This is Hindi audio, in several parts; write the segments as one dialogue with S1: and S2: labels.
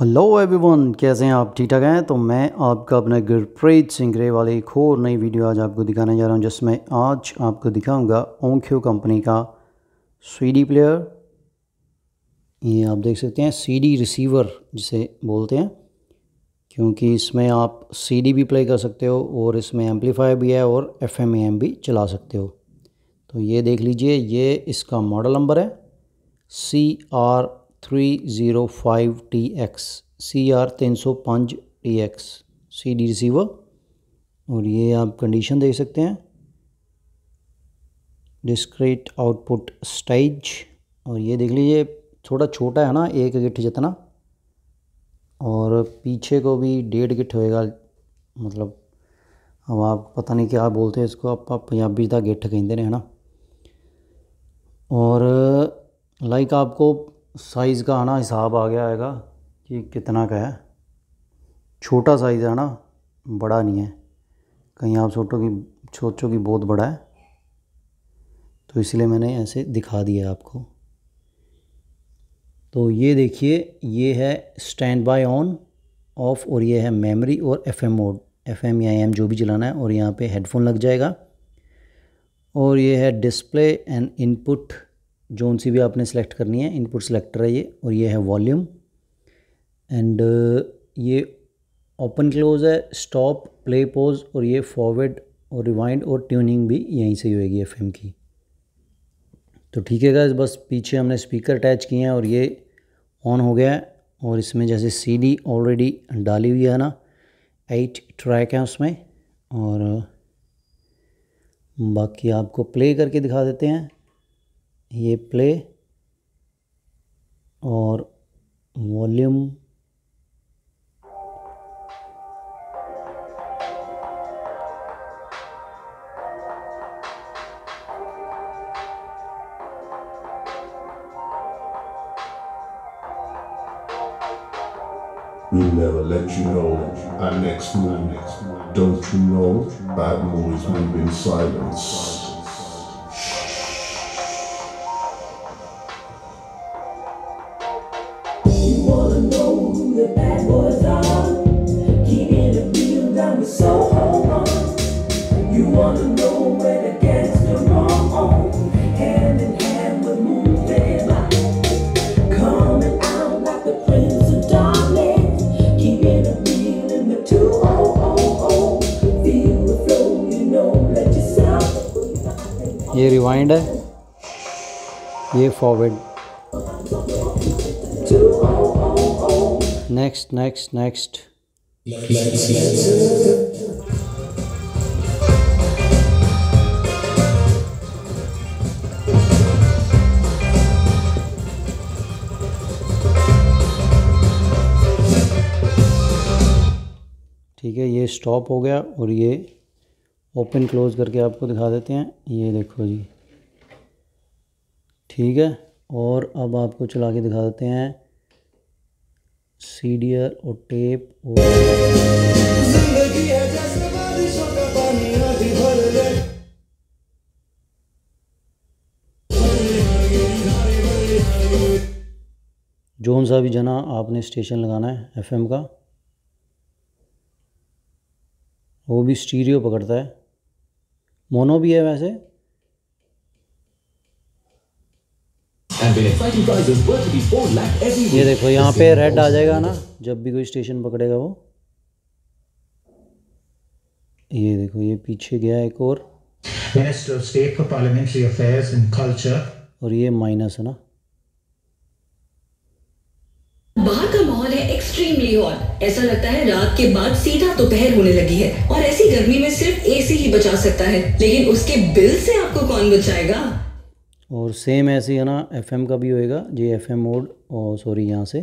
S1: हेलो एवरीवन कैसे हैं आप ठीक ठाक हैं तो मैं आपका अपना गुरप्रीत सिंह वाली एक और नई वीडियो आज आपको दिखाने जा रहा हूं जिसमें आज आपको दिखाऊंगा ओंख्यू कंपनी का सीडी प्लेयर ये आप देख सकते हैं सीडी रिसीवर जिसे बोलते हैं क्योंकि इसमें आप सीडी भी प्ले कर सकते हो और इसमें एम्पलीफायर भी है और एफ एम भी चला सकते हो तो ये देख लीजिए ये इसका मॉडल नंबर है C R three zero five T X C R तीन सौ पाँच T X C D receiver और ये आप कंडीशन देख सकते हैं डिस्क्रेट आउटपुट स्टेज और ये देख लीजिए थोड़ा छोटा है ना एक गिट जितना और पीछे को भी डेढ़ गिट होएगा मतलब अब आप पता नहीं क्या बोलते हैं इसको आप, पंजाबी का गिट कहते हैं है ना और लाइक आपको साइज़ का है ना हिसाब आ गया आएगा कि कितना का है छोटा साइज़ है ना बड़ा नहीं है कहीं आप सोचो कि सोचो कि बहुत बड़ा है तो इसलिए मैंने ऐसे दिखा दिया आपको तो ये देखिए ये है स्टैंड बाय ऑन ऑफ और ये है मेमोरी और एफएम मोड एफएम या एम जो भी चलाना है और यहाँ पे हेडफोन लग जाएगा और ये है डिस्प्ले एंड इनपुट जोन सी भी आपने सेलेक्ट करनी है इनपुट सेलेक्टर है ये और ये है वॉल्यूम एंड uh, ये ओपन क्लोज है स्टॉप प्ले पोज और ये फॉरवर्ड और रिवाइंड और ट्यूनिंग भी यहीं से ही होगी एफ की तो ठीक है गाइस बस पीछे हमने स्पीकर अटैच किए हैं और ये ऑन हो गया है और इसमें जैसे सीडी ऑलरेडी डाली हुई है ना एट ट्रैक हैं उसमें और uh, बाकी आपको प्ले करके दिखा देते हैं ये प्ले और volume We'll never let you know our next move. Don't you know? Bad movies move in silence. ये रिवाइंड है ये फॉरवर्ड नेक्स्ट नेक्स्ट नेक्स्ट ठीक है ये स्टॉप हो गया और ये ओपन क्लोज करके आपको दिखा देते हैं ये देखो जी ठीक है और अब आपको चला के दिखा देते हैं सीडियर और टेप और जोन सा भी जना आपने स्टेशन लगाना है एफएम का वो भी स्टीरियो पकड़ता है मोनो भी है वैसे ये देखो यहाँ पे रेड आ जाएगा ना जब भी कोई स्टेशन पकड़ेगा वो ये देखो ये पीछे गया एक और पार्लियामेंट्री अफेयर्स एंड कल्चर और ये माइनस है ना बाहर एक्सट्रीमली हॉट ऐसा लगता है रात के बाद सीधा दोपहर होने लगी है और ऐसी गर्मी में सिर्फ एसी ही बचा सकता है लेकिन उसके बिल से आपको कौन बचाएगा और सेम ऐसे है ना एफएम का भी होएगा जे एफएम मोड और सॉरी यहाँ से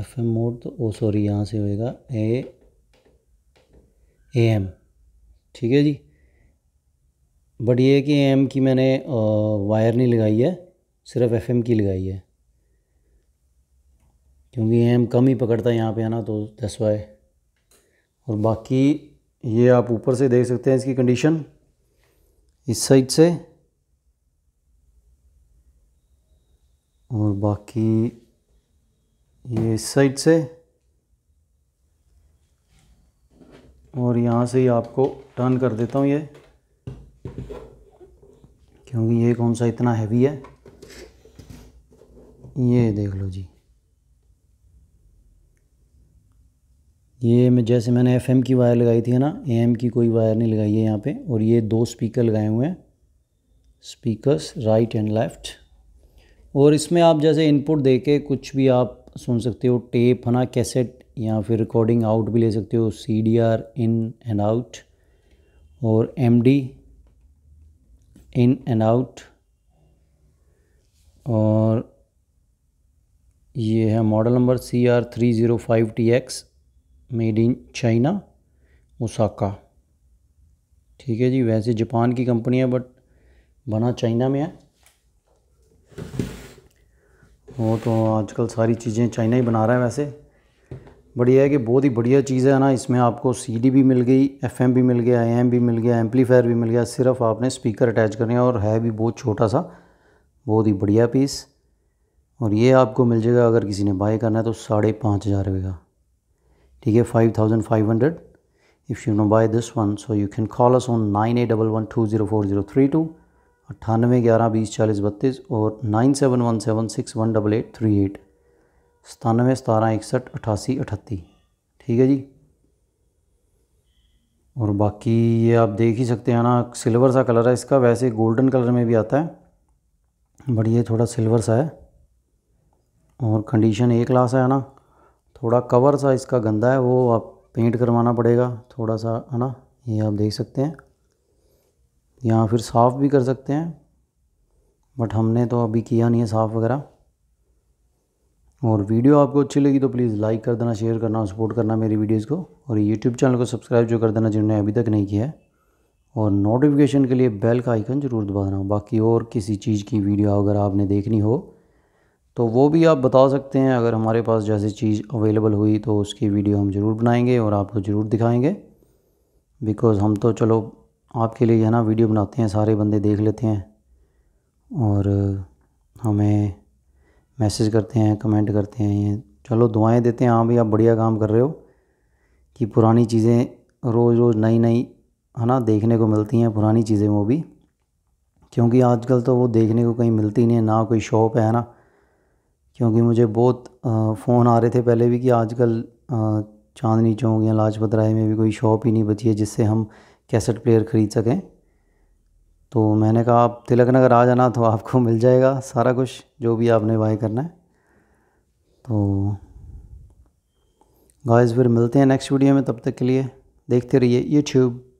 S1: एफ एम मोड तो ओ सॉरी यहाँ से होएगा ए एम ठीक है जी बट ये कि एम की मैंने वायर नहीं लगाई है सिर्फ एफ की लगाई है क्योंकि एम कम ही पकड़ता है यहाँ पे आना तो दस वाई और बाकी ये आप ऊपर से देख सकते हैं इसकी कंडीशन इस साइड से और बाकी ये इस साइड से और यहाँ से ही आपको टर्न कर देता हूँ ये क्योंकि ये कौन सा इतना हैवी है ये देख लो जी ये मैं जैसे मैंने एफएम की वायर लगाई थी है ना एएम की कोई वायर नहीं लगाई है यहाँ पे और ये दो स्पीकर लगाए हुए हैं स्पीकर्स राइट एंड लेफ़्ट और इसमें आप जैसे इनपुट दे के कुछ भी आप सुन सकते हो टेप है ना कैसेट या फिर रिकॉर्डिंग आउट भी ले सकते हो C D R in and out और M D in and out और ये है model number C R three zero five T X made in China Osaka ठीक है जी वैसे जापान की कंपनी है बट बना चाइना में है वो तो आजकल सारी चीज़ें चाइना ही बना रहा है वैसे बट यह है कि बहुत ही बढ़िया चीज़ है ना इसमें आपको सीडी भी मिल गई एफएम भी मिल गया एम भी मिल गया एम्पलीफायर भी मिल गया सिर्फ आपने स्पीकर अटैच करने और है भी बहुत छोटा सा बहुत ही बढ़िया पीस और ये आपको मिल जाएगा अगर किसी ने बाय करना है तो साढ़े पाँच हज़ार रुपये का ठीक है five thousand five hundred if you know buy this one so you can call us on nine eight double one two zero four zero three two अट्ठानवे ग्यारह बीस चालीस बत्तीस और nine seven one seven six one double eight three eight सतानवे सतारह इकसठ अठासी अठत्ती ठीक है जी और बाकी ये आप देख ही सकते हैं ना सिल्वर सा कलर है इसका वैसे गोल्डन कलर में भी आता है बट ये थोड़ा सिल्वर सा है और कंडीशन ए क्लास है ना थोड़ा कवर सा इसका गंदा है वो आप पेंट करवाना पड़ेगा थोड़ा सा है ना ये आप देख सकते हैं या फिर साफ़ भी कर सकते हैं बट हमने तो अभी किया नहीं है साफ़ वगैरह और वीडियो आपको अच्छी लगी तो प्लीज़ लाइक कर देना शेयर करना और सपोर्ट करना मेरी वीडियोज़ को और यूट्यूब चैनल को सब्सक्राइब जो कर देना जिन्होंने अभी तक नहीं किया है और नोटिफिकेशन के लिए बेल का आइकन ज़रूर दबा देना बाकी और किसी चीज़ की वीडियो अगर आपने देखनी हो तो वो भी आप बता सकते हैं अगर हमारे पास जैसी चीज़ अवेलेबल हुई तो उसकी वीडियो हम ज़रूर बनाएंगे और आपको ज़रूर दिखाएंगे बिकॉज़ हम तो चलो आपके लिए है ना वीडियो बनाते हैं सारे बंदे देख लेते हैं और हमें मैसेज करते हैं कमेंट करते हैं चलो दुआएं देते हैं हाँ भी आप बढ़िया काम कर रहे हो कि पुरानी चीज़ें रोज़ रोज़ नई नई है ना देखने को मिलती हैं पुरानी चीज़ें वो भी क्योंकि आजकल तो वो देखने को कहीं मिलती नहीं है ना कोई शॉप है ना क्योंकि मुझे बहुत फ़ोन आ रहे थे पहले भी कि आजकल चांदनी चौक या लाजपत राय में भी कोई शॉप ही नहीं बची है जिससे हम कैसेट प्लेयर ख़रीद सकें तो मैंने कहा आप तिलक नगर आ जाना तो आपको मिल जाएगा सारा कुछ जो भी आपने बाय करना है तो गाइस फिर मिलते हैं नेक्स्ट वीडियो में तब तक के लिए देखते रहिए यूट्यूब